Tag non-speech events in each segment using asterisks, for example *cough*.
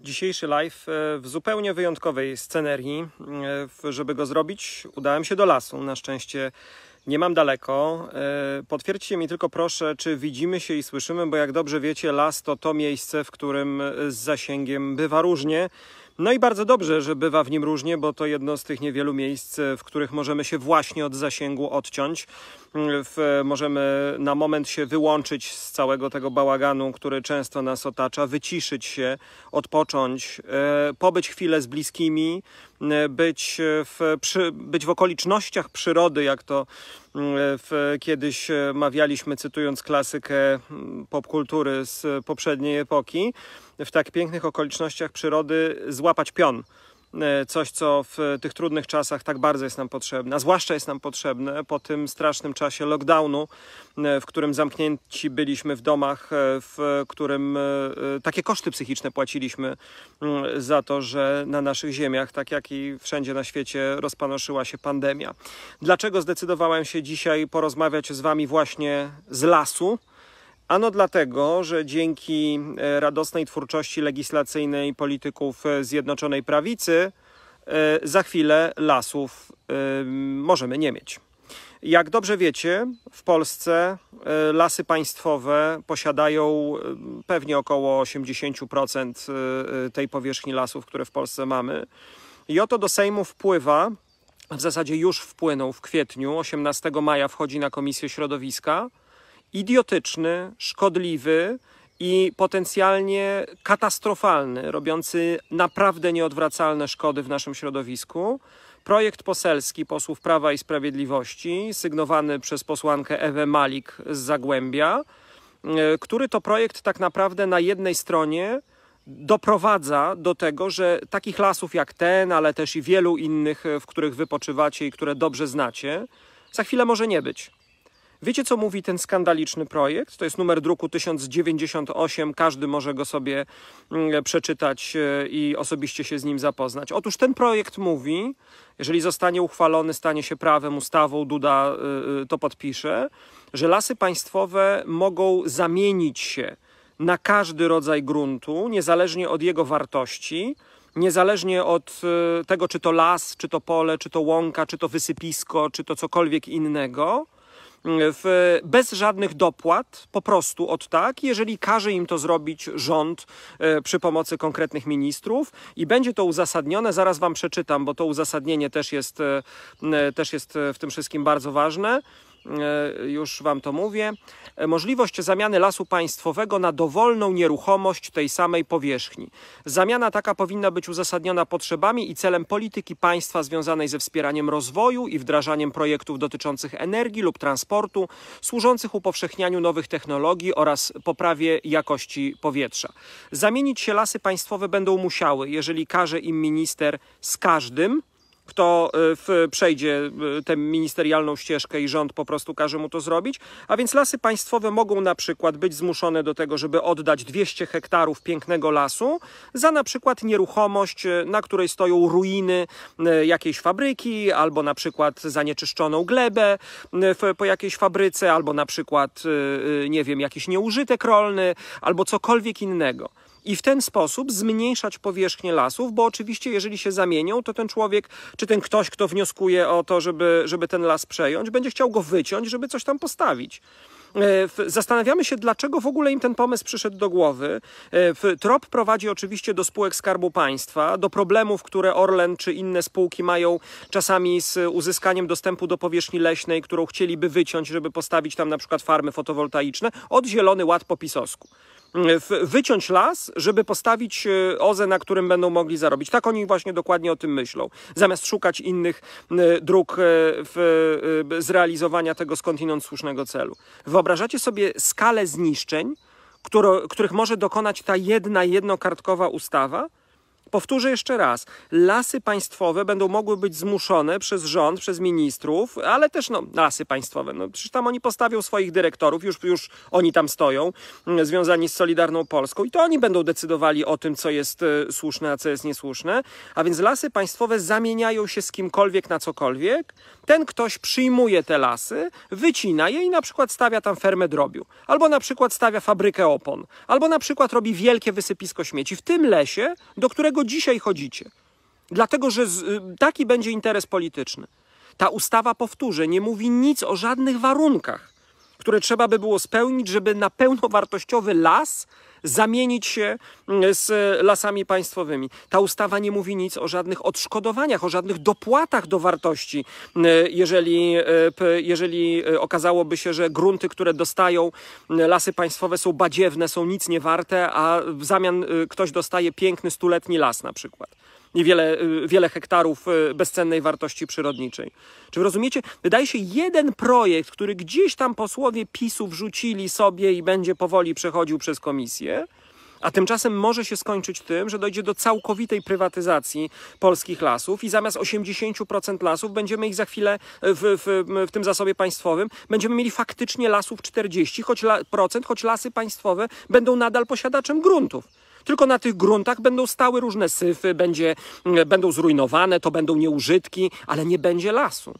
dzisiejszy live e, w zupełnie wyjątkowej scenerii. E, żeby go zrobić, udałem się do lasu. Na szczęście nie mam daleko. E, potwierdźcie mi tylko proszę, czy widzimy się i słyszymy, bo jak dobrze wiecie, las to to miejsce, w którym z zasięgiem bywa różnie. No i bardzo dobrze, że bywa w nim różnie, bo to jedno z tych niewielu miejsc, e, w których możemy się właśnie od zasięgu odciąć. Mm, w, e, możemy na moment się wyłączyć z całego tego bałaganu, który często nas otacza, wyciszyć się, odpocząć, e, pobyć chwilę z bliskimi, e, być e, w, przy, być w okolicznościach przyrody, jak to mm, w, kiedyś mawialiśmy, cytując klasykę mm, popkultury z poprzedniej epoki w tak pięknych okolicznościach przyrody złapać pion e, coś, co w tych trudnych czasach tak bardzo jest nam potrzebne, a zwłaszcza jest nam potrzebne po tym strasznym czasie lockdownu, e, w którym zamknięci byliśmy w domach, e, w którym takie koszty psychiczne płaciliśmy za to, że na naszych ziemiach, tak jak i wszędzie na świecie, rozpanoszyła się pandemia. Dlaczego zdecydowałem się dzisiaj porozmawiać z Wami właśnie z lasu? Ano dlatego, że dzięki e, radosnej twórczości legislacyjnej polityków e, Zjednoczonej Prawicy e, za chwilę lasów możemy nie mieć. Jak dobrze wiecie, w Polsce lasy państwowe posiadają pewnie około 80% tej powierzchni lasów, które w Polsce mamy. I oto do Sejmu wpływa, w zasadzie już wpłynął w kwietniu, 18 maja wchodzi na Komisję Środowiska idiotyczny, szkodliwy i potencjalnie katastrofalny, robiący naprawdę nieodwracalne szkody w naszym środowisku. Projekt poselski posłów Prawa i Sprawiedliwości, sygnowany przez posłankę Ewę Malik z Zagłębia, e, który to projekt tak naprawdę na jednej stronie doprowadza do tego, że takich lasów jak ten, ale też i wielu innych, w których wypoczywacie i które dobrze znacie, za chwilę może nie być. Wiecie, co mówi ten skandaliczny projekt? To jest numer druku 1098, każdy może go sobie mm, przeczytać e, i osobiście się z nim zapoznać. Otóż ten projekt mówi, jeżeli zostanie uchwalony, stanie się prawem, ustawą, Duda e, e, to podpisze, że lasy państwowe mogą zamienić się na każdy rodzaj gruntu, niezależnie od jego wartości, niezależnie od tego, czy to las, czy to pole, czy to łąka, czy to wysypisko, czy to cokolwiek innego w, bez żadnych dopłat, po prostu od tak, jeżeli każe im to zrobić rząd e, przy pomocy konkretnych ministrów i będzie to uzasadnione, zaraz wam przeczytam, bo to uzasadnienie też jest, e, e, też jest w tym wszystkim bardzo ważne. E, już Wam to mówię. E, możliwość zamiany lasu państwowego na dowolną nieruchomość tej samej powierzchni. Zamiana taka powinna być uzasadniona potrzebami i celem polityki państwa związanej ze wspieraniem rozwoju i wdrażaniem projektów dotyczących energii lub transportu, służących upowszechnianiu nowych technologii oraz poprawie jakości powietrza. Zamienić się lasy państwowe będą musiały, jeżeli każe im minister z każdym kto y, w, przejdzie y, tę ministerialną ścieżkę i rząd po prostu każe mu to zrobić. A więc lasy państwowe mogą na przykład być zmuszone do tego, żeby oddać 200 hektarów pięknego lasu za na przykład nieruchomość, y, na której stoją ruiny jakiejś fabryki, albo na przykład zanieczyszczoną glebę po jakiejś fabryce, albo na przykład, nie wiem, jakiś nieużytek rolny, albo cokolwiek innego i w ten sposób zmniejszać powierzchnię lasów, bo oczywiście jeżeli się zamienią, to ten człowiek, czy ten ktoś, kto wnioskuje o to, żeby, żeby ten las przejąć, będzie chciał go wyciąć, żeby coś tam postawić. E, zastanawiamy się, dlaczego w ogóle im ten pomysł przyszedł do głowy. E, trop prowadzi oczywiście do spółek Skarbu Państwa, do problemów, które Orlen czy inne spółki mają czasami z uzyskaniem dostępu do powierzchni leśnej, którą chcieliby wyciąć, żeby postawić tam na przykład farmy fotowoltaiczne, od Zielony Ład po pisosku wyciąć las, żeby postawić e, OZE, na którym będą mogli zarobić. Tak oni właśnie dokładnie o tym myślą. Zamiast szukać innych e, dróg e, w zrealizowania tego skądinąd słusznego celu. Wyobrażacie sobie skalę zniszczeń, których może dokonać ta jedna, jednokartkowa ustawa? Powtórzę jeszcze raz. Lasy państwowe będą mogły być zmuszone przez rząd, przez ministrów, ale też no, lasy państwowe. No, przecież tam oni postawią swoich dyrektorów, już, już oni tam stoją, mm, związani z Solidarną Polską i to oni będą decydowali o tym, co jest e, słuszne, a co jest niesłuszne. A więc lasy państwowe zamieniają się z kimkolwiek na cokolwiek. Ten ktoś przyjmuje te lasy, wycina je i na przykład stawia tam fermę drobiu, albo na przykład stawia fabrykę opon, albo na przykład robi wielkie wysypisko śmieci w tym lesie, do którego dzisiaj chodzicie. Dlatego, że z, y, taki będzie interes polityczny. Ta ustawa, powtórzę, nie mówi nic o żadnych warunkach, które trzeba by było spełnić, żeby na pełnowartościowy las zamienić się mm, z e, lasami państwowymi. Ta ustawa nie mówi nic o żadnych odszkodowaniach, o żadnych dopłatach do wartości, mm, e, jeżeli, e, jeżeli okazałoby się, że grunty, które dostają mm, lasy państwowe są badziewne, są nic nie warte, a w zamian ktoś dostaje piękny stuletni las na przykład niewiele wiele hektarów bezcennej wartości przyrodniczej. Czy rozumiecie? Wydaje się jeden projekt, który gdzieś tam posłowie PiSu wrzucili sobie i będzie powoli przechodził przez komisję a tymczasem może się skończyć tym, że dojdzie do całkowitej prywatyzacji polskich lasów i zamiast 80% lasów będziemy ich za chwilę e, w, w, w tym zasobie państwowym, będziemy mieli faktycznie lasów 40%, choć, la, procent, choć lasy państwowe będą nadal posiadaczem gruntów. Tylko na tych gruntach będą stały różne syfy, będzie, będą zrujnowane, to będą nieużytki, ale nie będzie lasu.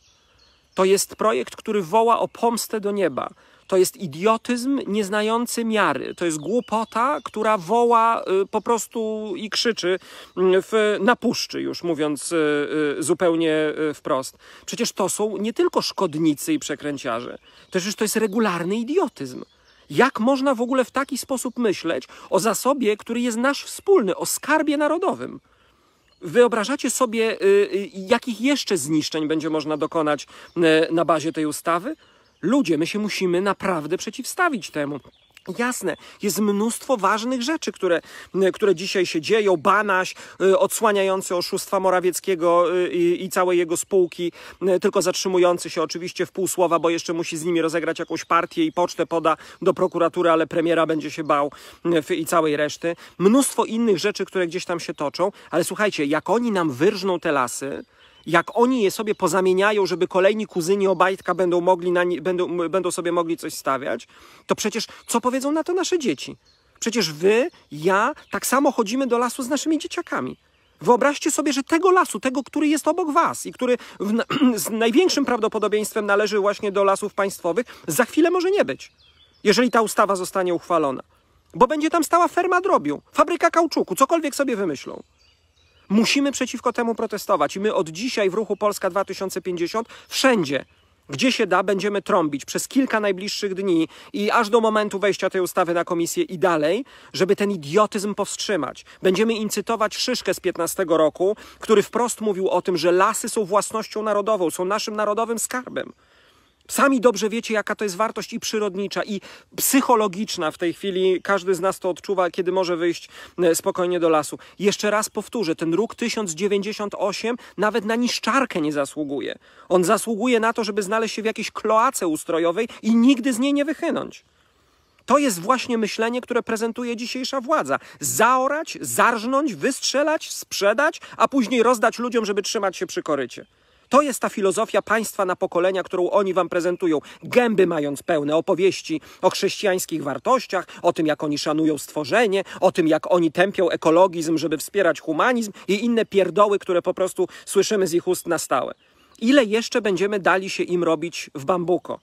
To jest projekt, który woła o pomstę do nieba. To jest idiotyzm nieznający miary. To jest głupota, która woła y, po prostu i krzyczy y, w, na puszczy, już mówiąc y, zupełnie wprost. Przecież to są nie tylko szkodnicy i przekręciarze. Przecież to jest regularny idiotyzm. Jak można w ogóle w taki sposób myśleć o zasobie, który jest nasz wspólny, o skarbie narodowym? Wyobrażacie sobie, jakich jeszcze zniszczeń będzie można dokonać na bazie tej ustawy? Ludzie, my się musimy naprawdę przeciwstawić temu. Jasne, jest mnóstwo ważnych rzeczy, które, które dzisiaj się dzieją. Banaś y, odsłaniający oszustwa Morawieckiego y, i, i całej jego spółki, y, tylko zatrzymujący się oczywiście w pół słowa, bo jeszcze musi z nimi rozegrać jakąś partię i pocztę poda do prokuratury, ale premiera będzie się bał i całej reszty. Mnóstwo innych rzeczy, które gdzieś tam się toczą, ale słuchajcie, jak oni nam wyrżną te lasy, jak oni je sobie pozamieniają, żeby kolejni kuzyni Obajtka będą, mogli nie, będą, będą sobie mogli coś stawiać, to przecież co powiedzą na to nasze dzieci? Przecież wy, ja, tak samo chodzimy do lasu z naszymi dzieciakami. Wyobraźcie sobie, że tego lasu, tego, który jest obok was i który *clears throat* z największym prawdopodobieństwem należy właśnie do lasów państwowych, za chwilę może nie być, jeżeli ta ustawa zostanie uchwalona. Bo będzie tam stała ferma drobiu, fabryka kauczuku, cokolwiek sobie wymyślą. Musimy przeciwko temu protestować i my od dzisiaj w ruchu Polska 2050 wszędzie gdzie się da, będziemy trąbić przez kilka najbliższych dni i aż do momentu wejścia tej ustawy na komisję i dalej, żeby ten idiotyzm powstrzymać. Będziemy incytować Szyszkę z 15 roku, który wprost mówił o tym, że lasy są własnością narodową, są naszym narodowym skarbem. Sami dobrze wiecie, jaka to jest wartość i przyrodnicza, i psychologiczna w tej chwili. Każdy z nas to odczuwa, kiedy może wyjść e, spokojnie do lasu. Jeszcze raz powtórzę, ten róg 1098 nawet na niszczarkę nie zasługuje. On zasługuje na to, żeby znaleźć się w jakiejś kloace ustrojowej i nigdy z niej nie wychynąć. To jest właśnie myślenie, które prezentuje dzisiejsza władza. Zaorać, zarżnąć, wystrzelać, sprzedać, a później rozdać ludziom, żeby trzymać się przy korycie. To jest ta filozofia państwa na pokolenia, którą oni wam prezentują. Gęby mając pełne opowieści o chrześcijańskich wartościach, o tym, jak oni szanują stworzenie, o tym, jak oni tępią ekologizm, żeby wspierać humanizm i inne pierdoły, które po prostu słyszymy z ich ust na stałe. Ile jeszcze będziemy dali się im robić w bambuko?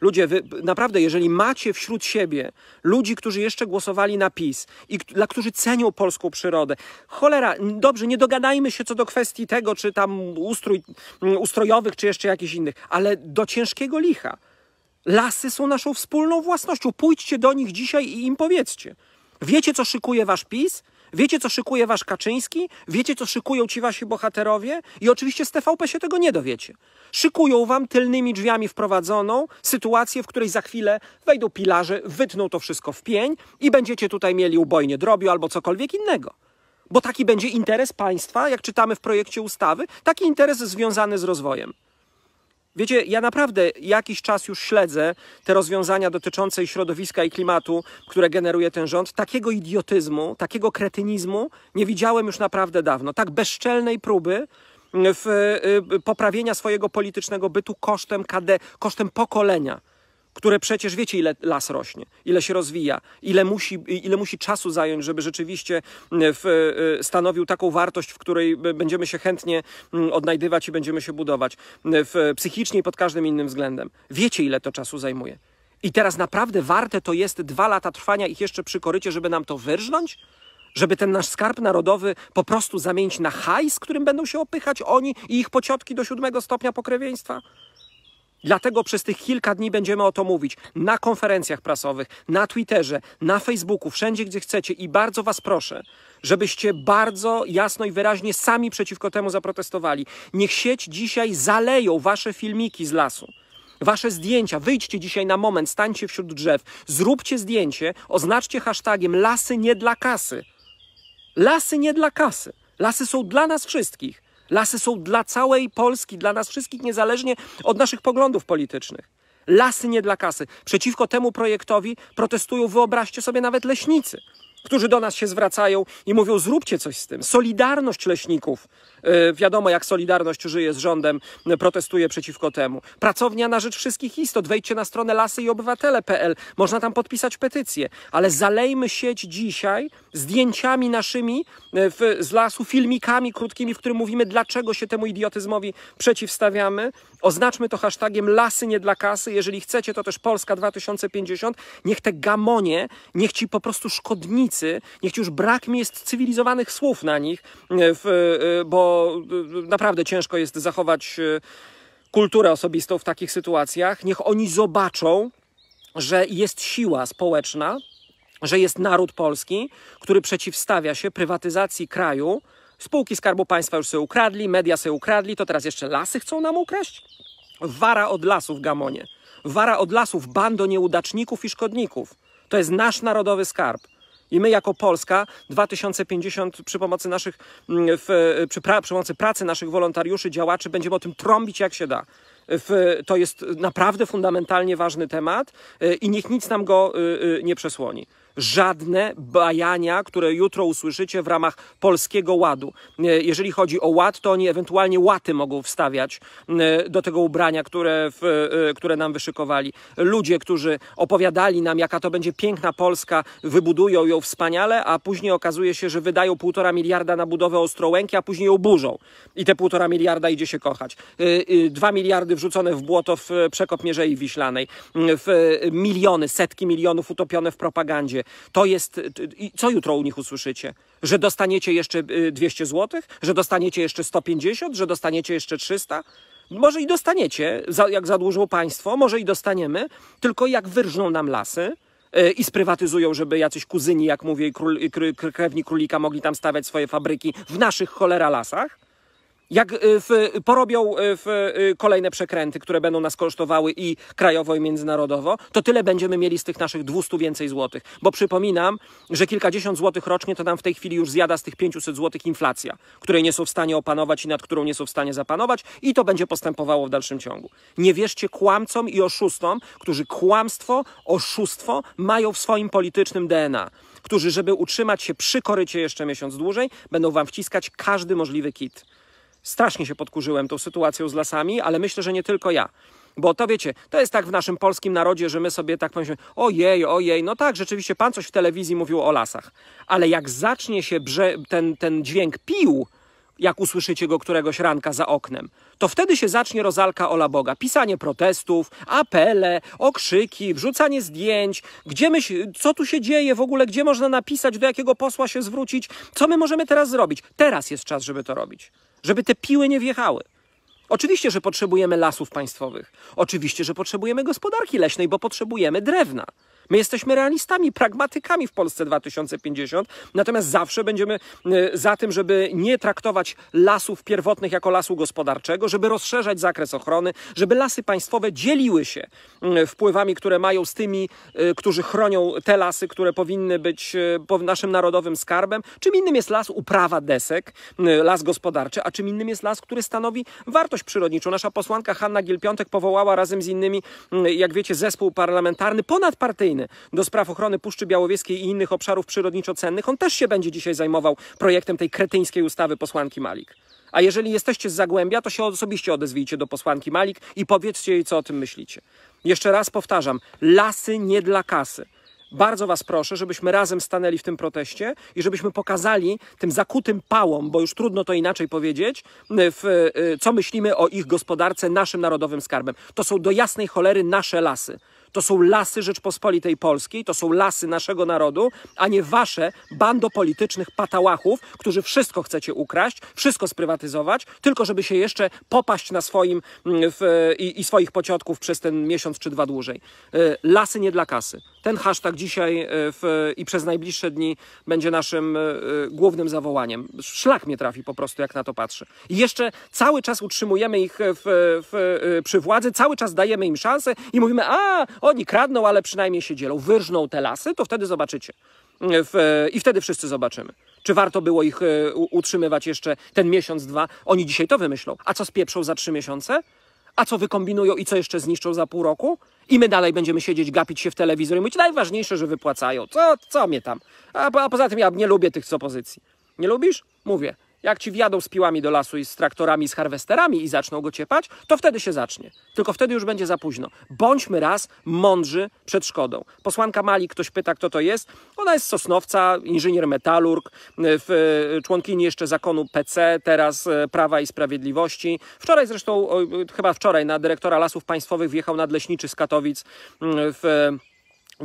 Ludzie, wy, naprawdę, jeżeli macie wśród siebie ludzi, którzy jeszcze głosowali na PiS i dla którzy cenią polską przyrodę, cholera, dobrze, nie dogadajmy się co do kwestii tego, czy tam ustrój, mm, ustrojowych, czy jeszcze jakichś innych, ale do ciężkiego licha. Lasy są naszą wspólną własnością. Pójdźcie do nich dzisiaj i im powiedzcie. Wiecie, co szykuje wasz PiS? Wiecie, co szykuje wasz Kaczyński? Wiecie, co szykują ci wasi bohaterowie? I oczywiście z TVP się tego nie dowiecie. Szykują wam tylnymi drzwiami wprowadzoną sytuację, w której za chwilę wejdą pilarze, wytną to wszystko w pień i będziecie tutaj mieli ubojnie drobiu albo cokolwiek innego. Bo taki będzie interes państwa, jak czytamy w projekcie ustawy, taki interes związany z rozwojem. Wiecie, ja naprawdę jakiś czas już śledzę te rozwiązania dotyczące środowiska i klimatu, które generuje ten rząd. Takiego idiotyzmu, takiego kretynizmu nie widziałem już naprawdę dawno. Tak bezczelnej próby mm, w, y, y, poprawienia swojego politycznego bytu kosztem, KD, kosztem pokolenia które przecież wiecie, ile las rośnie, ile się rozwija, ile musi, ile musi czasu zająć, żeby rzeczywiście e, w, e, stanowił taką wartość, w której będziemy się chętnie mm, odnajdywać i będziemy się budować w, psychicznie i pod każdym innym względem. Wiecie, ile to czasu zajmuje. I teraz naprawdę warte to jest dwa lata trwania ich jeszcze przy korycie, żeby nam to wyrżnąć? Żeby ten nasz skarb narodowy po prostu zamienić na hajs, którym będą się opychać oni i ich pociotki do siódmego stopnia pokrewieństwa? Dlatego przez tych kilka dni będziemy o to mówić na konferencjach prasowych, na Twitterze, na Facebooku, wszędzie gdzie chcecie i bardzo Was proszę, żebyście bardzo jasno i wyraźnie sami przeciwko temu zaprotestowali. Niech sieć dzisiaj zaleją Wasze filmiki z lasu. Wasze zdjęcia, wyjdźcie dzisiaj na moment, stańcie wśród drzew, zróbcie zdjęcie, oznaczcie hashtagiem lasy nie dla kasy. Lasy nie dla kasy. Lasy są dla nas wszystkich. Lasy są dla całej Polski, dla nas wszystkich, niezależnie od naszych poglądów politycznych. Lasy nie dla kasy. Przeciwko temu projektowi protestują, wyobraźcie sobie, nawet leśnicy, którzy do nas się zwracają i mówią: zróbcie coś z tym. Solidarność leśników E, wiadomo, jak Solidarność żyje z rządem, e, protestuje przeciwko temu. Pracownia na rzecz wszystkich istot. Wejdźcie na stronę lasy i obywatele.pl. Można tam podpisać petycję. Ale zalejmy sieć dzisiaj zdjęciami naszymi e, w, z lasu, filmikami krótkimi, w którym mówimy, dlaczego się temu idiotyzmowi przeciwstawiamy. Oznaczmy to hashtagiem lasy nie dla kasy. Jeżeli chcecie, to też Polska 2050. Niech te gamonie, niech ci po prostu szkodnicy, niech ci już brak mi jest cywilizowanych słów na nich, w, bo bo y, naprawdę ciężko jest zachować y, kulturę osobistą w takich sytuacjach. Niech oni zobaczą, że jest siła społeczna, że jest naród polski, który przeciwstawia się prywatyzacji kraju. Spółki Skarbu Państwa już się ukradli, media się ukradli, to teraz jeszcze lasy chcą nam ukraść? Wara od lasów, Gamonie. Wara od lasów, bando nieudaczników i szkodników. To jest nasz narodowy skarb. I my jako Polska 2050 przy pomocy naszych, mm, w, przy, pra, przy pomocy pracy naszych wolontariuszy, działaczy będziemy o tym trąbić jak się da. W, to jest naprawdę fundamentalnie ważny temat y, i niech nic nam go y, y, nie przesłoni żadne bajania, które jutro usłyszycie w ramach polskiego ładu. E, jeżeli chodzi o ład, to oni ewentualnie łaty mogą wstawiać e, do tego ubrania, które, w, e, które nam wyszykowali. Ludzie, którzy opowiadali nam, jaka to będzie piękna Polska, wybudują ją wspaniale, a później okazuje się, że wydają półtora miliarda na budowę Ostrołęki, a później ją burzą. I te półtora miliarda idzie się kochać. Dwa miliardy wrzucone w błoto w przekop Mierzei Wiślanej. W miliony, setki milionów utopione w propagandzie. To jest. I co jutro u nich usłyszycie? Że dostaniecie jeszcze 200 y, zł? Że dostaniecie jeszcze 150? Że dostaniecie jeszcze 300? Może i dostaniecie, jak zadłużyło państwo, może i dostaniemy, tylko jak wyrżną nam lasy, y, i sprywatyzują, żeby jacyś kuzyni, jak mówię, król, y, krewni królika mogli tam stawiać swoje fabryki w naszych cholera lasach, jak y, w, porobią y, w y, kolejne przekręty, które będą nas kosztowały i krajowo, i międzynarodowo, to tyle będziemy mieli z tych naszych 200 więcej złotych. Bo przypominam, że kilkadziesiąt złotych rocznie to nam w tej chwili już zjada z tych 500 złotych inflacja, której nie są w stanie opanować i nad którą nie są w stanie zapanować i to będzie postępowało w dalszym ciągu. Nie wierzcie kłamcom i oszustom, którzy kłamstwo, oszustwo mają w swoim politycznym DNA którzy, żeby utrzymać się przy korycie jeszcze miesiąc dłużej, będą wam wciskać każdy możliwy kit strasznie się podkurzyłem tą sytuacją z lasami, ale myślę, że nie tylko ja. Bo to wiecie, to jest tak w naszym polskim narodzie, że my sobie tak pomyślimy, ojej, ojej, no tak, rzeczywiście pan coś w telewizji mówił o lasach. Ale jak zacznie się ten, ten dźwięk pił, jak usłyszycie go któregoś ranka za oknem, to wtedy się zacznie rozalka ola Boga. Pisanie protestów, apele, okrzyki, wrzucanie zdjęć, gdzie my, co tu się dzieje w ogóle, gdzie można napisać, do jakiego posła się zwrócić, co my możemy teraz zrobić. Teraz jest czas, żeby to robić żeby te piły nie wjechały. Oczywiście, że potrzebujemy lasów państwowych. Oczywiście, że potrzebujemy gospodarki leśnej, bo potrzebujemy drewna. My jesteśmy realistami, pragmatykami w Polsce 2050, natomiast zawsze będziemy y, za tym, żeby nie traktować lasów pierwotnych jako lasu gospodarczego, żeby rozszerzać zakres ochrony, żeby lasy państwowe dzieliły się y, wpływami, które mają z tymi, y, którzy chronią te lasy, które powinny być naszym narodowym skarbem. Czym innym jest las uprawa desek, las gospodarczy, a czym innym jest las, który stanowi wartość przyrodniczą. Nasza posłanka Hanna Gilpiątek powołała razem z innymi, jak wiecie, zespół parlamentarny ponadpartyjny, do spraw ochrony Puszczy Białowieskiej i innych obszarów przyrodniczo-cennych, on też się będzie dzisiaj zajmował projektem tej kretyńskiej ustawy posłanki Malik. A jeżeli jesteście z Zagłębia, to się osobiście odezwijcie do posłanki Malik i powiedzcie jej, co o tym myślicie. Jeszcze raz powtarzam, lasy nie dla kasy. Bardzo Was proszę, żebyśmy razem stanęli w tym proteście i żebyśmy pokazali tym zakutym pałom, bo już trudno to inaczej powiedzieć, w, y, co myślimy o ich gospodarce naszym narodowym skarbem. To są do jasnej cholery nasze lasy. To są lasy Rzeczpospolitej Polskiej, to są lasy naszego narodu, a nie wasze bando politycznych patałachów, którzy wszystko chcecie ukraść, wszystko sprywatyzować, tylko żeby się jeszcze popaść na swoim mm, w, i, i swoich pociotków przez ten miesiąc czy dwa dłużej. Y, lasy nie dla kasy. Ten hashtag dzisiaj e, w, i przez najbliższe dni będzie naszym e, e, głównym zawołaniem. Szlak mnie trafi po prostu, jak na to patrzy. I jeszcze cały czas utrzymujemy ich w, w, przy władzy, cały czas dajemy im szansę i mówimy, a oni kradną, ale przynajmniej się dzielą. Wyrżną te lasy, to wtedy zobaczycie. I wtedy wszyscy zobaczymy. Czy warto było ich utrzymywać jeszcze ten miesiąc, dwa? Oni dzisiaj to wymyślą. A co z pieprzą za trzy miesiące? a co wykombinują i co jeszcze zniszczą za pół roku? I my dalej będziemy siedzieć, gapić się w telewizor i mówić, najważniejsze, że wypłacają. Co, co mnie tam? A, po, a poza tym ja nie lubię tych z opozycji. Nie lubisz? Mówię, jak ci wjadą z piłami do lasu i z traktorami, z harwesterami i zaczną go ciepać, to wtedy się zacznie. Tylko wtedy już będzie za późno. Bądźmy raz mądrzy przed szkodą. Posłanka Mali, ktoś pyta, kto to jest. Ona jest Sosnowca, inżynier metalurg, y, y, członkini jeszcze zakonu PC, teraz y, Prawa i Sprawiedliwości. Wczoraj zresztą, chyba wczoraj, na dyrektora Lasów Państwowych wjechał nadleśniczy z Katowic w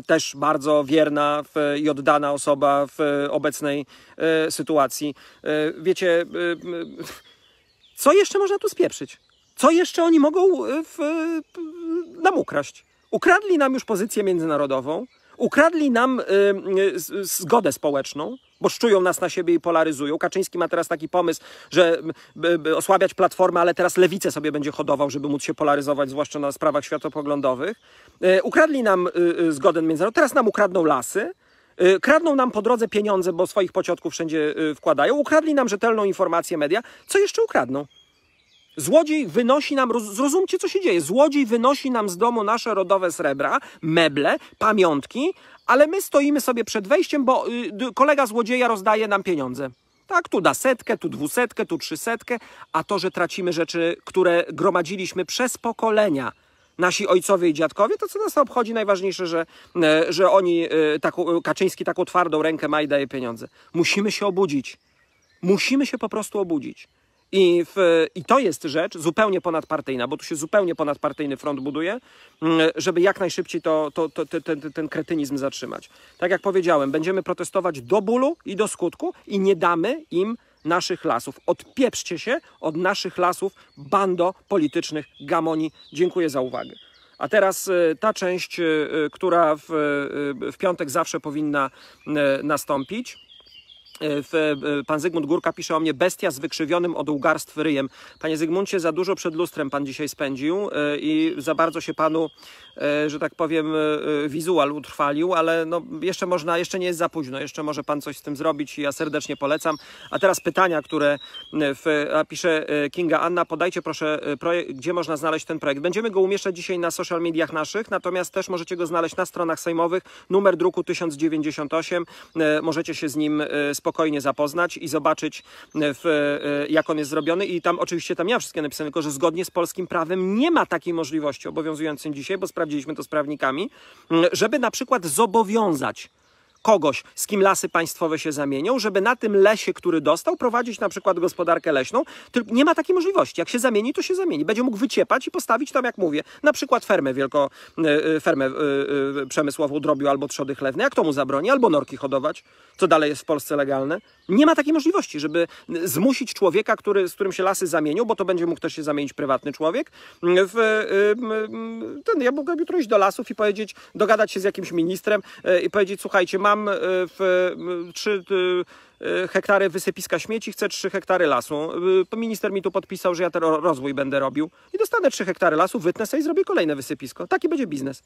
też bardzo wierna i oddana osoba w obecnej e, sytuacji. E, wiecie, e, co jeszcze można tu spieprzyć? Co jeszcze oni mogą w, nam ukraść? Ukradli nam już pozycję międzynarodową. Ukradli nam y, y, zgodę społeczną, bo szczują nas na siebie i polaryzują. Kaczyński ma teraz taki pomysł, że osłabiać platformę, ale teraz lewicę sobie będzie hodował, żeby móc się polaryzować, zwłaszcza na sprawach światopoglądowych. Y, ukradli nam zgodę międzynarodową, teraz nam ukradną lasy. Kradną nam po drodze pieniądze, bo swoich pociotków wszędzie wkładają. Ukradli nam rzetelną informację media. Co jeszcze ukradną? Złodziej wynosi nam, zrozumcie co się dzieje, złodziej wynosi nam z domu nasze rodowe srebra, meble, pamiątki, ale my stoimy sobie przed wejściem, bo y, kolega złodzieja rozdaje nam pieniądze. Tak, tu da setkę, tu dwusetkę, tu trzysetkę, a to, że tracimy rzeczy, które gromadziliśmy przez pokolenia, nasi ojcowie i dziadkowie, to co nas obchodzi? Najważniejsze, że, e, że oni, e, taką, e, Kaczyński taką twardą rękę ma i daje pieniądze. Musimy się obudzić. Musimy się po prostu obudzić. I, w, I to jest rzecz zupełnie ponadpartyjna, bo tu się zupełnie ponadpartyjny front buduje, mm, żeby jak najszybciej to, to, to, to ten, ten kretynizm zatrzymać. Tak jak powiedziałem, będziemy protestować do bólu i do skutku i nie damy im naszych lasów. Odpieprzcie się od naszych lasów, bando politycznych gamoni. Dziękuję za uwagę. A teraz y, ta część, y, y, która w, w piątek zawsze powinna nastąpić. E, e, pan Zygmunt Górka pisze o mnie bestia z wykrzywionym od ugarstw ryjem. Panie Zygmuncie, za dużo przed lustrem pan dzisiaj spędził e, i za bardzo się panu, że tak powiem, wizual utrwalił, ale no, jeszcze można, jeszcze nie jest za późno, jeszcze może pan coś z tym zrobić i ja serdecznie polecam. A teraz pytania, które w, a pisze Kinga Anna, podajcie proszę, projekt, gdzie można znaleźć ten projekt. Będziemy go umieszczać dzisiaj na social mediach naszych, natomiast też możecie go znaleźć na stronach sejmowych, numer druku 1098, możecie się z nim spokojnie spokojnie zapoznać i zobaczyć, e, w, e, jak on jest zrobiony. I tam oczywiście tam ja wszystkie napisane, tylko że zgodnie z polskim prawem nie ma takiej możliwości obowiązującym dzisiaj, bo sprawdziliśmy to z prawnikami, żeby na przykład zobowiązać kogoś, z kim lasy państwowe się zamienią, żeby na tym lesie, który dostał, prowadzić na przykład gospodarkę leśną. Tylko nie ma takiej możliwości. Jak się zamieni, to się zamieni. Będzie mógł wyciepać i postawić tam, jak mówię, na przykład fermę wielko, e, e, fermę e, przemysłową drobiu albo trzody chlewne. Jak to mu zabroni? Albo norki hodować, co dalej jest w Polsce legalne. Nie ma takiej możliwości, żeby zmusić człowieka, który, z którym się lasy zamienią, bo to będzie mógł też się zamienić prywatny człowiek, w, ten, ja mógłbym jutro iść do lasów i powiedzieć, dogadać się z jakimś ministrem i powiedzieć, słuchajcie, mam mam e, w, trzy e, e, hektary wysypiska śmieci, chcę 3 hektary lasu. Minister mi tu podpisał, że ja ten rozwój będę robił i dostanę 3 hektary lasu, wytnę sobie i zrobię kolejne wysypisko. Taki będzie biznes.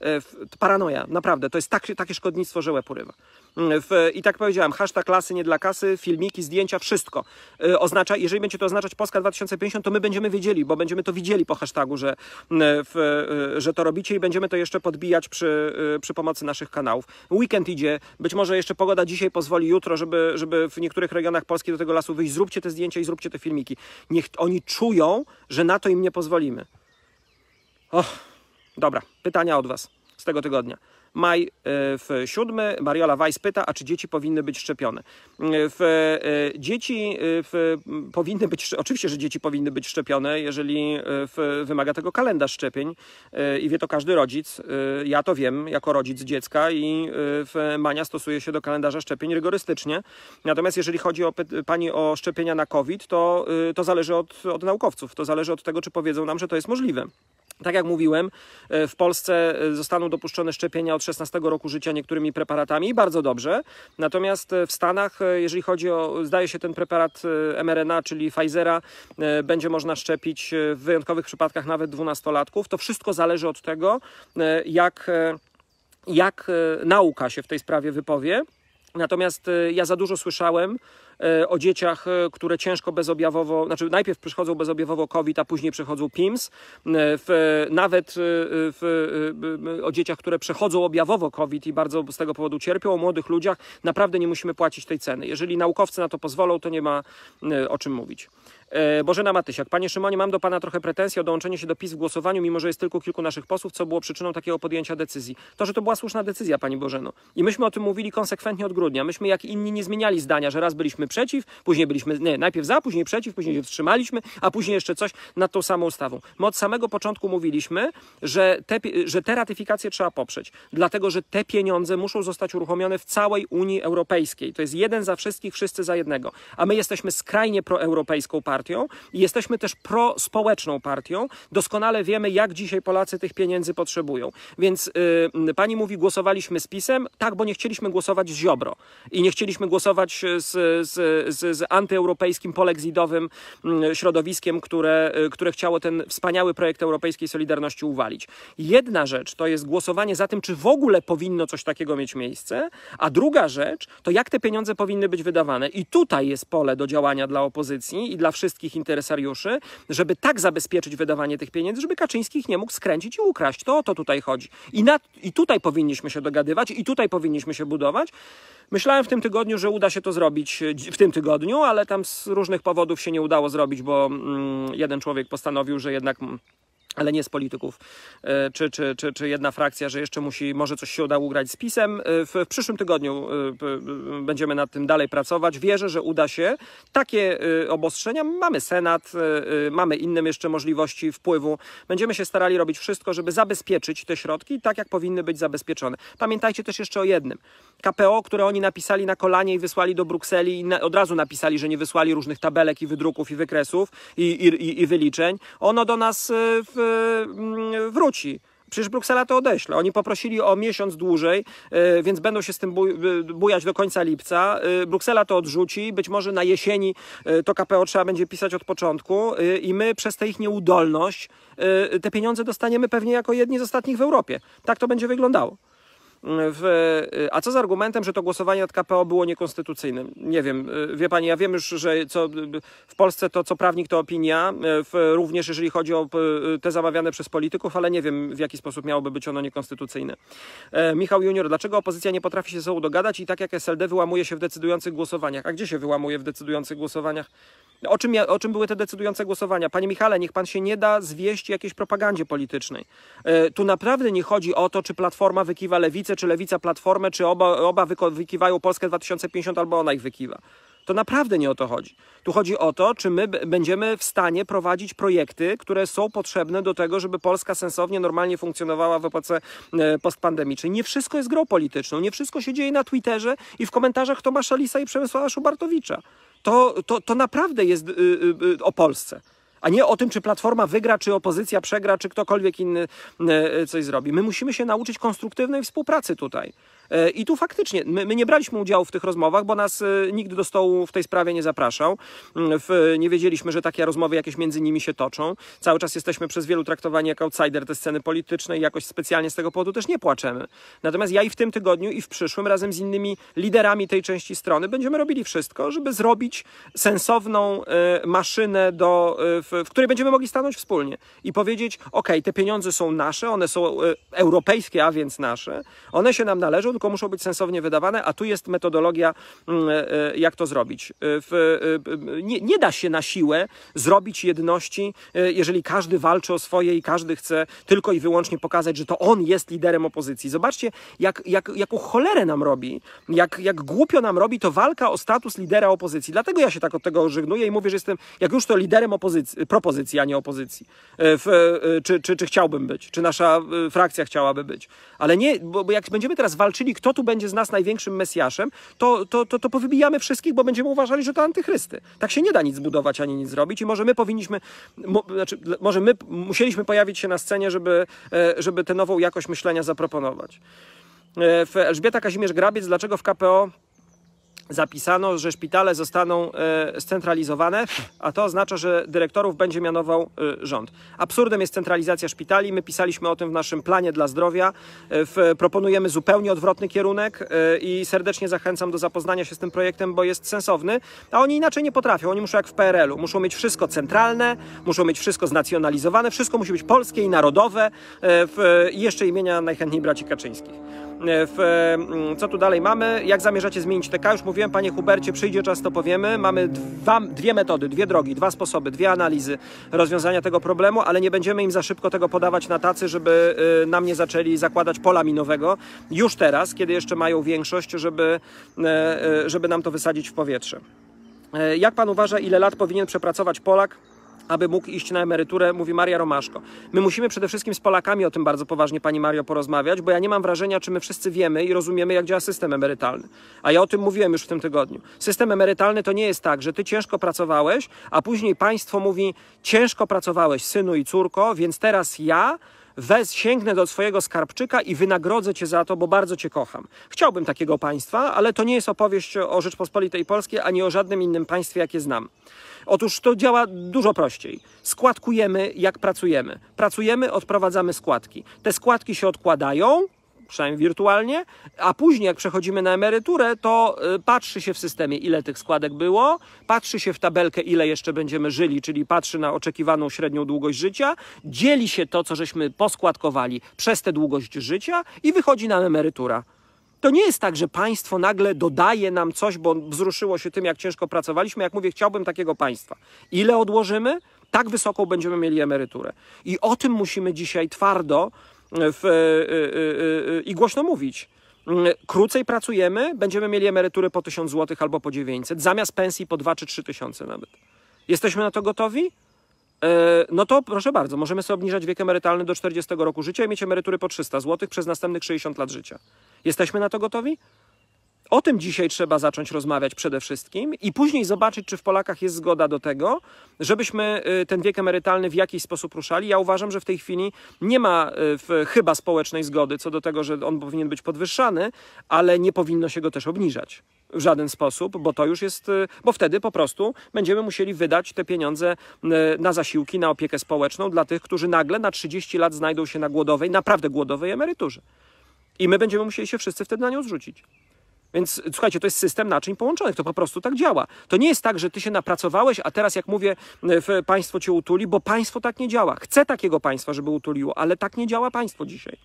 E, paranoja, naprawdę. To jest tak, takie szkodnictwo, że łeb urywa. Mm, I tak powiedziałem, hashtag lasy nie dla kasy, filmiki, zdjęcia, wszystko. E, oznacza, jeżeli będzie to oznaczać Polska 2050, to my będziemy wiedzieli, bo będziemy to widzieli po hashtagu, że, mm, w, e, że to robicie i będziemy to jeszcze podbijać przy, przy pomocy naszych kanałów. Weekend idzie, być może jeszcze pogoda dzisiaj pozwoli jutro, żeby, żeby w niektórych regionach Polski do tego lasu wyjść. Zróbcie te zdjęcia i zróbcie te filmiki. Niech oni czują, że na to im nie pozwolimy. Och. Dobra, pytania od Was z tego tygodnia. Maj y, w siódmy, Mariola Weiss pyta, a czy dzieci powinny być szczepione? Y, w, y, dzieci w, powinny być, oczywiście, że dzieci powinny być szczepione, jeżeli w, wymaga tego kalendarz szczepień i wie to każdy rodzic. Ja to wiem jako rodzic dziecka i Mania stosuje się do kalendarza szczepień rygorystycznie. Natomiast jeżeli chodzi o pani o szczepienia na COVID, to, to zależy od, od naukowców, to zależy od tego, czy powiedzą nam, że to jest możliwe. Tak jak mówiłem, e, w Polsce e, zostaną dopuszczone szczepienia od 16 roku życia niektórymi preparatami i bardzo dobrze. Natomiast e, w Stanach, jeżeli chodzi o, zdaje się, ten preparat mRNA, czyli Pfizera, będzie można szczepić w wyjątkowych przypadkach nawet 12-latków. To wszystko zależy od tego, jak, jak nauka się w tej sprawie wypowie. Natomiast e, ja za dużo słyszałem e, o dzieciach, e, które ciężko bezobjawowo, znaczy najpierw przychodzą bezobjawowo COVID, a później przechodzą PIMS, w, nawet w, o dzieciach, które przechodzą objawowo COVID i bardzo z tego powodu cierpią, o młodych ludziach, naprawdę nie musimy płacić tej ceny. Jeżeli naukowcy na to pozwolą, to nie ma o czym mówić. E, Bożena Matysiak. Panie Szymonie, mam do Pana trochę pretensji o dołączenie się do PiS w głosowaniu, mimo że jest tylko kilku naszych posłów, co było przyczyną takiego podjęcia decyzji. To, że to była słuszna decyzja, Pani Bożeno. I myśmy o tym mówili konsekwentnie od grudnia. Myśmy, jak inni, nie zmieniali zdania, że raz byliśmy przeciw, później byliśmy, nie, najpierw za, później przeciw, później się wstrzymaliśmy, a później jeszcze coś nad tą samą ustawą. My od samego początku mówiliśmy, że te, że te ratyfikacje trzeba poprzeć, dlatego, że te pieniądze muszą zostać uruchomione w całej Unii Europejskiej. To jest jeden za wszystkich, wszyscy za jednego. A my jesteśmy skrajnie proeuropejską partią partią i jesteśmy też prospołeczną partią. Doskonale wiemy, jak dzisiaj Polacy tych pieniędzy potrzebują. Więc y, pani mówi, głosowaliśmy z PiSem, tak, bo nie chcieliśmy głosować z Ziobro i nie chcieliśmy głosować z, z, z, z antyeuropejskim, polegzidowym mm, środowiskiem, które, y, które chciało ten wspaniały projekt europejskiej solidarności uwalić. Jedna rzecz to jest głosowanie za tym, czy w ogóle powinno coś takiego mieć miejsce, a druga rzecz to jak te pieniądze powinny być wydawane. I tutaj jest pole do działania dla opozycji i dla wszystkich, wszystkich interesariuszy, żeby tak zabezpieczyć wydawanie tych pieniędzy, żeby Kaczyński ich nie mógł skręcić i ukraść. To o to tutaj chodzi. I, na, I tutaj powinniśmy się dogadywać, i tutaj powinniśmy się budować. Myślałem w tym tygodniu, że uda się to zrobić e, w tym tygodniu, ale tam z różnych powodów się nie udało zrobić, bo mm, jeden człowiek postanowił, że jednak mm, ale nie z polityków, e, czy, czy, czy, czy jedna frakcja, że jeszcze musi, może coś się uda ugrać z PiSem. E, w, w przyszłym tygodniu e, będziemy nad tym dalej pracować. Wierzę, że uda się. Takie obostrzenia mamy Senat, mamy inne jeszcze możliwości wpływu. Będziemy się starali robić wszystko, żeby zabezpieczyć te środki tak, jak powinny być zabezpieczone. Pamiętajcie też jeszcze o jednym. KPO, które oni napisali na kolanie i wysłali do Brukseli i od razu napisali, że nie wysłali różnych tabelek i wydruków i wykresów i, i, i wyliczeń, ono do nas w Mm, wróci. Przecież Bruksela to odeśle. Oni poprosili o miesiąc dłużej, e, więc będą się z tym bujać do końca lipca. E, Bruksela to odrzuci. Być może na jesieni e, to KPO trzeba będzie pisać od początku i my przez tę ich nieudolność te pieniądze dostaniemy pewnie jako jedni z ostatnich w Europie. Tak to będzie wyglądało. W... Y, a co z argumentem, że to głosowanie nad KPO było niekonstytucyjnym? Nie wiem. Y, wie pani, ja wiem już, że co, y, w Polsce to co prawnik to opinia, w, również jeżeli chodzi o te zamawiane przez polityków, ale nie wiem w jaki sposób miałoby być ono niekonstytucyjne. E, Michał Junior, dlaczego opozycja nie potrafi się ze sobą dogadać i tak jak SLD wyłamuje się w decydujących głosowaniach? A gdzie się wyłamuje w decydujących głosowaniach? O czym, o czym były te decydujące głosowania? Panie Michale, niech pan się nie da zwieść jakiejś propagandzie politycznej. E, tu naprawdę nie chodzi o to, czy Platforma wykiwa lewicę, czy Lewica Platformę, czy oba, oba wykiwają Polskę 2050, albo ona ich wykiwa. To naprawdę nie o to chodzi. Tu chodzi o to, czy my będziemy w stanie prowadzić projekty, które są potrzebne do tego, żeby Polska sensownie, normalnie funkcjonowała w epoce e, postpandemicznej. Nie wszystko jest grą polityczną, nie wszystko się dzieje na Twitterze i w komentarzach Tomasza Lisa i Przemysława Szubartowicza. To, to, to naprawdę jest yy, yy, o Polsce a nie o tym, czy platforma wygra, czy opozycja przegra, czy ktokolwiek inny e, e, coś zrobi. My musimy się nauczyć konstruktywnej współpracy tutaj. E, I tu faktycznie my, my, nie braliśmy udziału w tych rozmowach, bo nas e, nigdy do stołu w tej sprawie nie zapraszał. Mm, nie wiedzieliśmy, że takie rozmowy jakieś między nimi się toczą. Cały czas jesteśmy przez wielu traktowani jako outsider tej sceny politycznej, jakoś specjalnie z tego powodu też nie płaczemy. Natomiast ja i w tym tygodniu, i w przyszłym, razem z innymi liderami tej części strony, będziemy robili wszystko, żeby zrobić sensowną e, maszynę, do, w, w której będziemy mogli stanąć wspólnie i powiedzieć: OK, te pieniądze są nasze, one są europejskie, a więc nasze, one się nam należą tylko muszą być sensownie wydawane, a tu jest metodologia, mm, e, e, jak to zrobić. E, w, nie, nie, da się na siłę zrobić jedności, jeżeli każdy walczy o swoje i każdy chce tylko i wyłącznie pokazać, że to on jest liderem opozycji. Zobaczcie, jak, jak, jaką cholerę nam robi, jak, jak głupio nam robi to walka o status lidera opozycji. Dlatego ja się tak od tego żegnuję i mówię, że jestem, jak już to liderem opozycji, propozycji, a nie opozycji. W, czy, czy, czy chciałbym być, czy nasza frakcja chciałaby być. Ale nie, bo jak będziemy teraz walczyli czyli kto tu będzie z nas największym Mesjaszem, to, to, to, to powybijamy wszystkich, bo będziemy uważali, że to antychrysty. Tak się nie da nic zbudować ani nic zrobić i może my powinniśmy, mo, znaczy, może my musieliśmy pojawić się na scenie, żeby, e, żeby tę nową jakość myślenia zaproponować. W e, Elżbieta Kazimierz-Grabiec, dlaczego w KPO zapisano, że szpitale zostaną e, scentralizowane, a to oznacza, że dyrektorów będzie mianował e, rząd. Absurdem jest centralizacja szpitali. My pisaliśmy o tym w naszym planie dla zdrowia. E, proponujemy zupełnie odwrotny kierunek i serdecznie zachęcam do zapoznania się z tym projektem, bo jest sensowny, a oni inaczej nie potrafią. Oni muszą jak w PRL-u, muszą mieć wszystko centralne, muszą mieć wszystko znacjonalizowane, wszystko musi być polskie i narodowe i jeszcze imienia najchętniej braci Kaczyńskich. Mm, co tu dalej mamy? Jak zamierzacie zmienić TK? Już mówię mówiłem, panie Hubercie, przyjdzie czas, to powiemy. Mamy dwa, dwie metody, dwie drogi, dwa sposoby, dwie analizy rozwiązania tego problemu, ale nie będziemy im za szybko tego podawać na tacy, żeby y, nam nie zaczęli zakładać pola minowego już teraz, kiedy jeszcze mają większość, żeby, y, y, żeby nam to wysadzić w powietrze. Jak pan uważa, ile lat powinien przepracować Polak, aby mógł iść na emeryturę, mówi Maria Romaszko. My musimy przede wszystkim z Polakami o tym bardzo poważnie, Pani Mario, porozmawiać, bo ja nie mam wrażenia, czy my wszyscy wiemy i rozumiemy, jak działa system emerytalny. A ja o tym mówiłem już w tym tygodniu. System emerytalny to nie jest tak, że Ty ciężko pracowałeś, a później państwo mówi, ciężko pracowałeś, synu i córko, więc teraz ja wez, sięgnę do swojego skarbczyka i wynagrodzę cię za to, bo bardzo cię kocham. Chciałbym takiego państwa, ale to nie jest opowieść o Rzeczpospolitej Polskiej, ani o żadnym innym państwie, jakie znam. Otóż to działa dużo prościej. Składkujemy, jak pracujemy. Pracujemy, odprowadzamy składki. Te składki się odkładają, przynajmniej wirtualnie, a później jak przechodzimy na emeryturę, to y, patrzy się w systemie, ile tych składek było, patrzy się w tabelkę, ile jeszcze będziemy żyli, czyli patrzy na oczekiwaną średnią długość życia, dzieli się to, co żeśmy poskładkowali przez tę długość życia i wychodzi nam emerytura. To nie jest tak, że państwo nagle dodaje nam coś, bo wzruszyło się tym, jak ciężko pracowaliśmy. Jak mówię, chciałbym takiego państwa. Ile odłożymy? Tak wysoką będziemy mieli emeryturę. I o tym musimy dzisiaj twardo e, w, y, y, y, i głośno mówić. Mm, krócej pracujemy, będziemy mieli emerytury po 1000 zł albo po 900, zamiast pensji po 2 czy 3 tysiące nawet. Jesteśmy na to gotowi? E, no to proszę bardzo, możemy sobie obniżać wiek emerytalny do 40 roku życia i mieć emerytury po 300 zł przez następnych 60 lat życia. Jesteśmy na to gotowi? O tym dzisiaj trzeba zacząć rozmawiać przede wszystkim i później zobaczyć, czy w Polakach jest zgoda do tego, żebyśmy y, ten wiek emerytalny w jakiś sposób ruszali. Ja uważam, że w tej chwili nie ma y, chyba społecznej zgody co do tego, że on powinien być podwyższany, ale nie powinno się go też obniżać w żaden sposób, bo to już jest, y, bo wtedy po prostu będziemy musieli wydać te pieniądze y, na zasiłki, na opiekę społeczną dla tych, którzy nagle na 30 lat znajdą się na głodowej, naprawdę głodowej emeryturze. I my będziemy musieli się wszyscy wtedy na nią zrzucić. Więc słuchajcie, to jest system naczyń połączonych, to po prostu tak działa. To nie jest tak, że ty się napracowałeś, a teraz, jak mówię, y, państwo cię utuli, bo państwo tak nie działa. Chcę takiego państwa, żeby utuliło, ale tak nie działa państwo dzisiaj.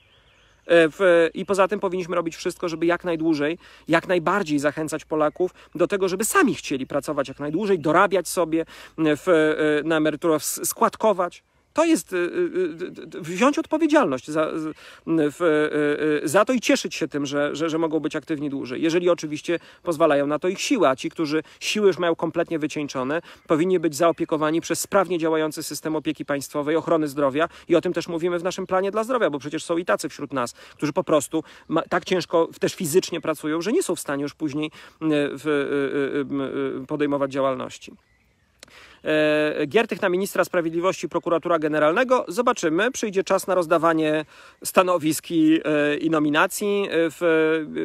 E, w, I poza tym powinniśmy robić wszystko, żeby jak najdłużej, jak najbardziej zachęcać Polaków do tego, żeby sami chcieli pracować jak najdłużej, dorabiać sobie e, w, e, na emeryturę, składkować. To jest y, y, y, wziąć odpowiedzialność za, za to i cieszyć się tym, że, że, że mogą być aktywni dłużej. Jeżeli oczywiście pozwalają na to ich siły, a ci, którzy siły już mają kompletnie wycieńczone, powinni być zaopiekowani przez sprawnie działający system opieki państwowej, ochrony zdrowia i o tym też mówimy w naszym planie dla zdrowia, bo przecież są i tacy wśród nas, którzy po prostu ma, tak ciężko też fizycznie pracują, że nie są w stanie już później w, w, w, podejmować działalności. E, Giertych na ministra sprawiedliwości prokuratura generalnego. Zobaczymy, przyjdzie czas na rozdawanie stanowisk i, e, i nominacji. E, w,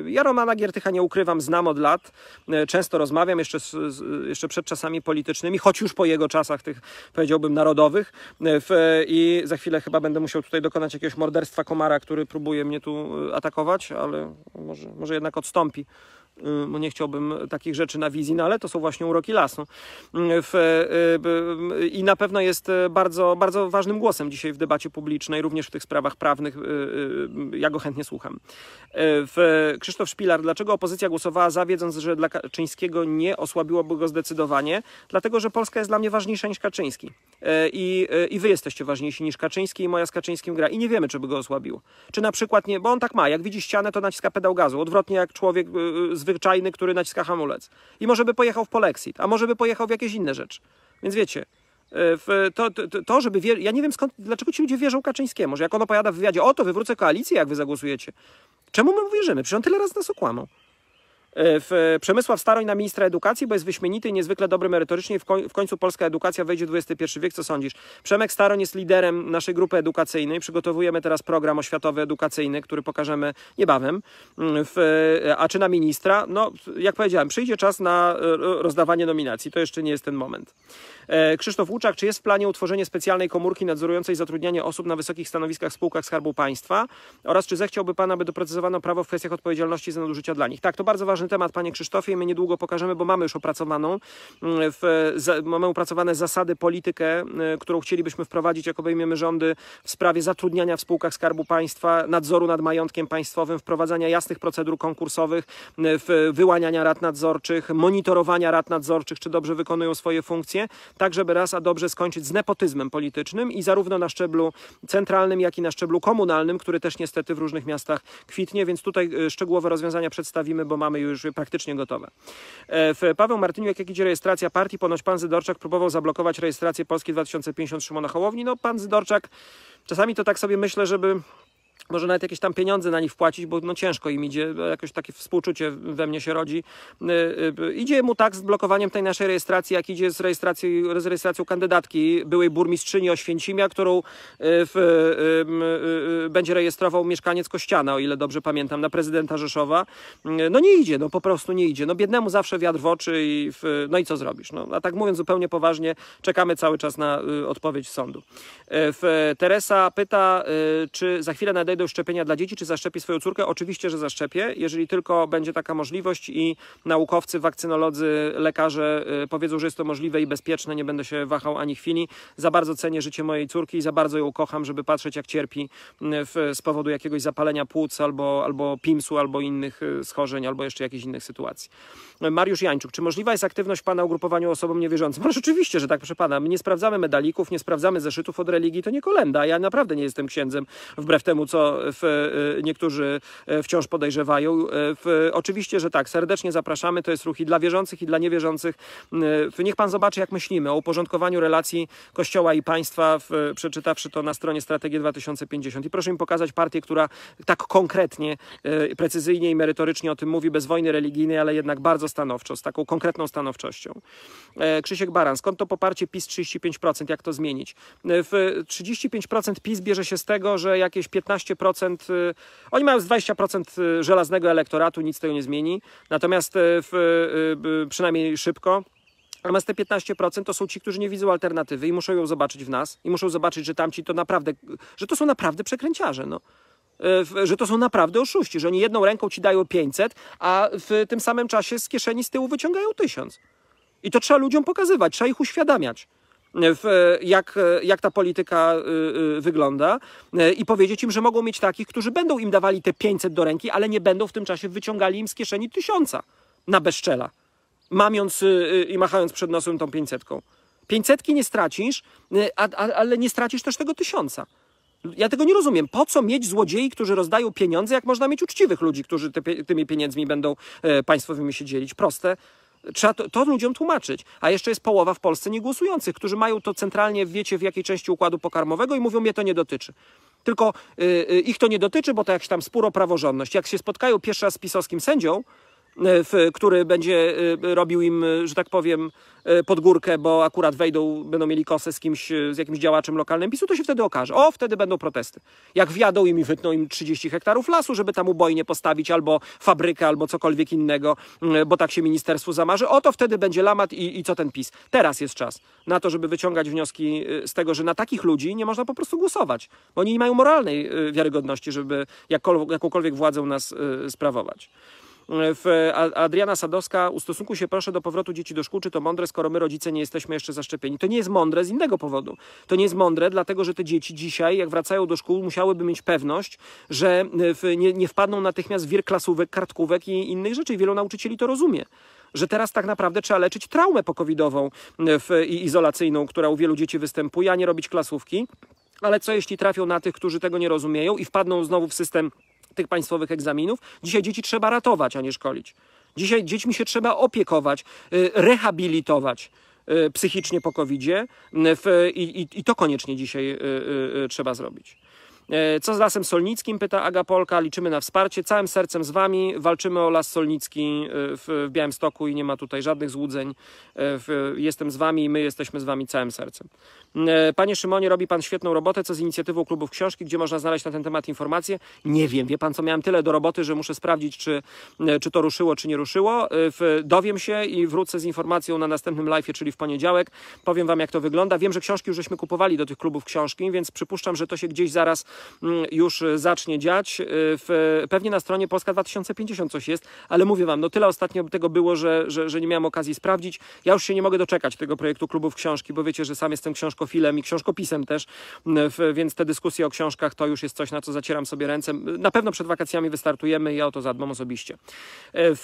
ja Romana Giertycha nie ukrywam, znam od lat. Często rozmawiam jeszcze, z, jeszcze przed czasami politycznymi, choć już po jego czasach tych powiedziałbym narodowych. W, I za chwilę chyba będę musiał tutaj dokonać jakiegoś morderstwa komara, który próbuje mnie tu atakować, ale może, może jednak odstąpi bo y, no nie chciałbym takich rzeczy na wizji, no ale to są właśnie uroki lasu. Y, y, I na pewno jest bardzo, bardzo ważnym głosem dzisiaj w debacie publicznej, również w tych sprawach prawnych. Ja go chętnie słucham. Krzysztof Szpilar, dlaczego opozycja głosowała za, wiedząc, że dla Kaczyńskiego nie osłabiłoby go zdecydowanie? Dlatego, że Polska jest dla mnie ważniejsza niż Kaczyński. I, i wy jesteście ważniejsi niż Kaczyński i moja z Kaczyńskim gra. I nie wiemy, czy by go osłabił. Czy na przykład nie, bo on tak ma, jak widzi ścianę, to naciska pedał gazu. Odwrotnie jak człowiek z zwyczajny, który naciska hamulec. I może by pojechał w Polexit, a może by pojechał w jakieś inne rzeczy. Więc wiecie, e, to, to, to, żeby. Wier... Ja nie wiem skąd, dlaczego ci ludzie wierzą Kaczyńskiemu, że jak on opowiada w wywiadzie, o to wywrócę koalicję, jak wy zagłosujecie. Czemu my mu wierzymy? Przecież on tyle razy nas okłamał. E, w e, Przemysław Staroń na ministra edukacji, bo jest wyśmienity i niezwykle dobry merytorycznie. W, końcu polska edukacja wejdzie w XXI wiek. Co sądzisz? Przemek Staroń jest liderem naszej grupy edukacyjnej. Przygotowujemy teraz program oświatowy edukacyjny, który pokażemy niebawem. Mm, w, e, a czy na ministra? No, jak powiedziałem, przyjdzie czas na rozdawanie nominacji. To jeszcze nie jest ten moment. E, Krzysztof Łuczak, czy jest w planie utworzenie specjalnej komórki nadzorującej zatrudnianie osób na wysokich stanowiskach w spółkach Skarbu Państwa? Oraz czy zechciałby Pan, aby doprecyzowano prawo w kwestiach odpowiedzialności za nadużycia dla nich? Tak, to bardzo ważny temat, Panie Krzysztofie. My niedługo pokażemy, bo mamy już opracowaną, mm, w, mamy opracowane zasady, politykę, y, którą chcielibyśmy wprowadzić, jak obejmiemy rządy w sprawie zatrudniania w spółkach Skarbu Państwa, nadzoru nad majątkiem państwowym, wprowadzania jasnych procedur konkursowych, y, wyłaniania rad nadzorczych, monitorowania rad nadzorczych, czy dobrze wykonują swoje funkcje tak żeby a dobrze skończyć z nepotyzmem politycznym i zarówno na szczeblu centralnym, jak i na szczeblu komunalnym, który też niestety w różnych miastach kwitnie, więc tutaj e, szczegółowe rozwiązania przedstawimy, bo mamy już praktycznie gotowe. E, w Paweł Martyniuk, jak idzie rejestracja partii, ponoć pan Zydorczak próbował zablokować rejestrację Polski 2050 Szymona Hołowni. No pan Zydorczak, czasami to tak sobie myślę, żeby może nawet jakieś tam pieniądze na nich wpłacić, bo no ciężko im idzie, jakoś takie współczucie we mnie się rodzi. Y, y, idzie mu tak z blokowaniem tej naszej rejestracji, jak idzie z, rejestracji, z rejestracją kandydatki byłej burmistrzyni Oświęcimia, którą y, w, w, będzie rejestrował mieszkaniec Kościana, o ile dobrze pamiętam, na prezydenta Rzeszowa. No nie idzie, no po prostu nie idzie. No biednemu zawsze wiatr w oczy i w, no i co zrobisz? No, a tak mówiąc zupełnie poważnie, czekamy cały czas na odpowiedź sądu. Teresa pyta, czy za chwilę nadejdzie do szczepienia dla dzieci, czy zaszczepi swoją córkę? Oczywiście, że zaszczepię, jeżeli tylko będzie taka możliwość i naukowcy, wakcynolodzy, lekarze y, powiedzą, że jest to możliwe i bezpieczne, nie będę się wahał ani chwili. Za bardzo cenię życie mojej córki i za bardzo ją kocham, żeby patrzeć, jak cierpi y, w, z powodu jakiegoś zapalenia płuc albo, albo PIMS-u, albo innych y, schorzeń, albo jeszcze jakichś innych sytuacji. Mariusz Jańczuk, czy możliwa jest aktywność Pana ugrupowaniu osobom niewierzącym? No rzeczywiście, że tak, proszę Pana. My nie sprawdzamy medalików, nie sprawdzamy zeszytów od religii, to nie kolenda. Ja naprawdę nie jestem księdzem, wbrew temu, co w, y, niektórzy y, wciąż podejrzewają. Y, w, oczywiście, że tak, serdecznie zapraszamy. To jest ruch i dla wierzących, i dla niewierzących. Niech Pan zobaczy, jak myślimy o uporządkowaniu relacji Kościoła i państwa, w, przeczytawszy to na stronie Strategii 2050. I proszę mi pokazać partię, która tak konkretnie, precyzyjnie i merytorycznie o tym mówi, bez wojny religijnej, ale jednak bardzo stanowczo, z taką konkretną stanowczością. E, Krzysiek Baran, skąd to poparcie PiS 35%? Jak to zmienić? E, w 35% PiS bierze się z tego, że jakieś 15 20%, y, oni mają z 20% y, żelaznego elektoratu, nic tego nie zmieni, natomiast y, w, przynajmniej szybko. Natomiast te 15% to są ci, którzy nie widzą alternatywy i muszą ją zobaczyć w nas i muszą zobaczyć, że tamci to naprawdę, że to są naprawdę przekręciarze, no. Że to są naprawdę oszuści, że oni jedną ręką ci dają 500, a w tym samym czasie z kieszeni z tyłu wyciągają 1000. I to trzeba ludziom pokazywać, trzeba ich uświadamiać w, jak, jak ta polityka y, y, wygląda y, i powiedzieć im, że mogą mieć takich, którzy będą im dawali te 500 do ręki, ale nie będą w tym czasie wyciągali im z kieszeni tysiąca na bezczela, mamiąc i machając przed nosem tą 500. 500 nie stracisz, ale nie stracisz też tego tysiąca. Ja tego nie rozumiem. Po co mieć złodziei, którzy rozdają pieniądze, jak można mieć uczciwych ludzi, którzy te, tymi pieniędzmi będą e, państwowymi się dzielić? Proste, Trzeba to, to, ludziom tłumaczyć. A jeszcze jest połowa w Polsce niegłosujących, którzy mają to centralnie, wiecie w jakiej części układu pokarmowego i mówią, mnie to nie dotyczy. Tylko y, y, ich to nie dotyczy, bo to jakś tam spór o praworządność. Jak się spotkają pierwszy raz z pisowskim sędzią, E, który będzie e, robił im, e, że tak powiem, podgórkę, bo akurat wejdą, będą mieli kosę z kimś, z jakimś działaczem lokalnym PiSu, to się wtedy okaże. O, wtedy będą protesty. Jak wjadą im i wytną im 30 hektarów lasu, żeby tam ubojnie postawić albo fabrykę, albo cokolwiek innego, bo tak się ministerstwu zamarzy, o to wtedy będzie lamat i, i co ten PiS. Teraz jest czas na to, żeby wyciągać wnioski z tego, że na takich ludzi nie można po prostu głosować, bo oni nie mają moralnej wiarygodności, żeby jakkolwiek, jakąkolwiek władzę u nas sprawować w Adriana Sadowska, ustosunkuj się proszę do powrotu dzieci do szkół, czy to mądre, skoro my rodzice nie jesteśmy jeszcze zaszczepieni. To nie jest mądre z innego powodu. To nie jest mądre, dlatego że te dzieci dzisiaj, jak wracają do szkół, musiałyby mieć pewność, że e, nie, nie wpadną natychmiast w wir klasówek, kartkówek i innych rzeczy. I wielu nauczycieli to rozumie że teraz tak naprawdę trzeba leczyć traumę pokowidową e, i izolacyjną, która u wielu dzieci występuje, a nie robić klasówki. Ale co jeśli trafią na tych, którzy tego nie rozumieją i wpadną znowu w system tych państwowych egzaminów. Dzisiaj dzieci trzeba ratować, a nie szkolić. Dzisiaj dziećmi się trzeba opiekować, y, rehabilitować y, psychicznie po covid y, i, i, i to koniecznie dzisiaj trzeba zrobić. E, co z Lasem Solnickim? Pyta Aga Polka. Liczymy na wsparcie. Całym sercem z Wami walczymy o Las Solnicki e, w, Białymstoku i nie ma tutaj żadnych złudzeń. E, jestem z Wami i my jesteśmy z Wami całym sercem. Panie Szymonie, robi Pan świetną robotę. Co z inicjatywą klubów książki? Gdzie można znaleźć na ten temat informacje? Nie wiem. Wie Pan co, miałem tyle do roboty, że muszę sprawdzić, czy, czy to ruszyło, czy nie ruszyło. Dowiem się i wrócę z informacją na następnym live, czyli w poniedziałek. Powiem Wam, jak to wygląda. Wiem, że książki już żeśmy kupowali do tych klubów książki, więc przypuszczam, że to się gdzieś zaraz Mm, już zacznie dziać. Y, w, pewnie na stronie Polska 2050 coś jest, ale mówię Wam, no tyle ostatnio tego było, że, że, że nie miałem okazji sprawdzić. Ja już się nie mogę doczekać tego projektu Klubów Książki, bo wiecie, że sam jestem książkofilem i książkopisem też, mm, więc te dyskusje o książkach to już jest coś, na co zacieram sobie ręce. Na pewno przed wakacjami wystartujemy i ja o to zadbam osobiście.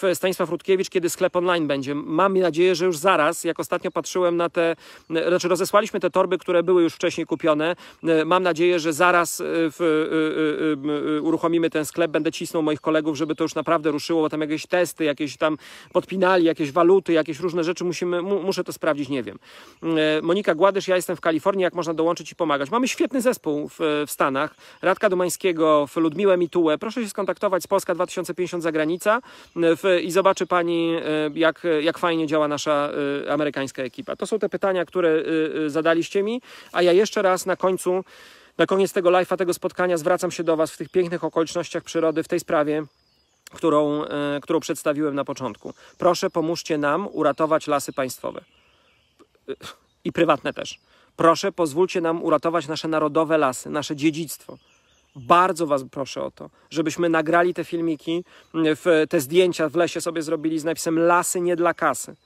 Y, Stanisław Rutkiewicz, kiedy sklep online będzie? Mam nadzieję, że już zaraz, jak ostatnio patrzyłem na te, y, znaczy rozesłaliśmy te torby, które były już wcześniej kupione. Mam nadzieję, że zaraz Y, y, y, uruchomimy ten sklep, będę cisnął moich kolegów, żeby to już naprawdę ruszyło, bo tam jakieś testy, jakieś tam podpinali, jakieś waluty, jakieś różne rzeczy, musimy, mu, muszę to sprawdzić, nie wiem. E, Monika Gładysz, ja jestem w Kalifornii, jak można dołączyć i pomagać? Mamy świetny zespół w, w Stanach, Radka Domańskiego, Ludmiłę Mitułę, proszę się skontaktować z Polska 2050 Zagranica e, w, i zobaczy Pani, e, jak, jak fajnie działa nasza amerykańska ekipa. To są te pytania, które zadaliście mi, a ja jeszcze raz na końcu na koniec tego live'a, tego spotkania zwracam się do Was w tych pięknych okolicznościach przyrody, w tej sprawie, którą, e, którą przedstawiłem na początku. Proszę, pomóżcie nam uratować lasy państwowe i prywatne też. Proszę, pozwólcie nam uratować nasze narodowe lasy, nasze dziedzictwo. Bardzo Was proszę o to, żebyśmy nagrali te filmiki, te zdjęcia w lesie sobie zrobili z napisem Lasy nie dla kasy.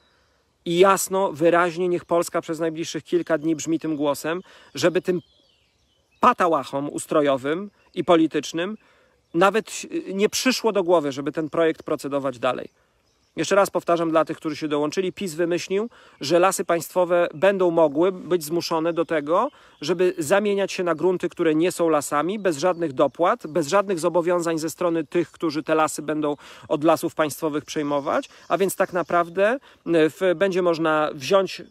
I jasno, wyraźnie, niech Polska przez najbliższych kilka dni brzmi tym głosem, żeby tym patałachom ustrojowym i politycznym nawet e, nie przyszło do głowy, żeby ten projekt procedować dalej. Jeszcze raz powtarzam dla tych, którzy się dołączyli, PiS wymyślił, że lasy państwowe będą mogły być zmuszone do tego, żeby zamieniać się na grunty, które nie są lasami, bez żadnych dopłat, bez żadnych zobowiązań ze strony tych, którzy te lasy będą od lasów państwowych przejmować, a więc tak naprawdę e, w, będzie można wziąć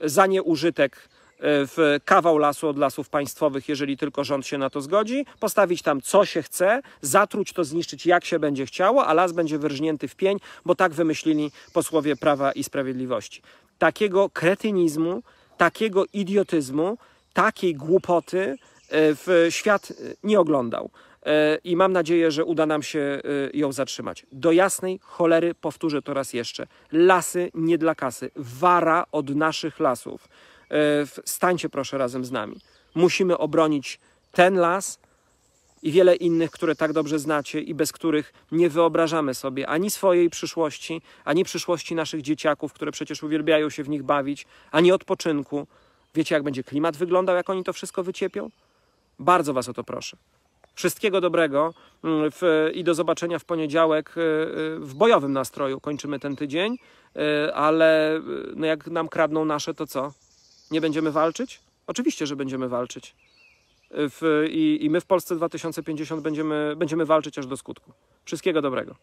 za nieużytek w kawał lasu od lasów państwowych, jeżeli tylko rząd się na to zgodzi, postawić tam co się chce, zatruć to, zniszczyć jak się będzie chciało, a las będzie wyrżnięty w pień, bo tak wymyślili posłowie Prawa i Sprawiedliwości. Takiego kretynizmu, takiego idiotyzmu, takiej głupoty e, w świat e, nie oglądał e, i mam nadzieję, że uda nam się ją zatrzymać. Do jasnej cholery powtórzę to raz jeszcze. Lasy nie dla kasy. Wara od naszych lasów stańcie proszę razem z nami. Musimy obronić ten las i wiele innych, które tak dobrze znacie i bez których nie wyobrażamy sobie ani swojej przyszłości, ani przyszłości naszych dzieciaków, które przecież uwielbiają się w nich bawić, ani odpoczynku. Wiecie, jak będzie klimat wyglądał, jak oni to wszystko wyciepią? Bardzo Was o to proszę. Wszystkiego dobrego mm, w, i do zobaczenia w poniedziałek. Y, y, w bojowym nastroju kończymy ten tydzień, y, ale no jak nam kradną nasze, to co? Nie będziemy walczyć? Oczywiście, że będziemy walczyć. W, i, I my w Polsce 2050 będziemy, będziemy walczyć aż do skutku. Wszystkiego dobrego.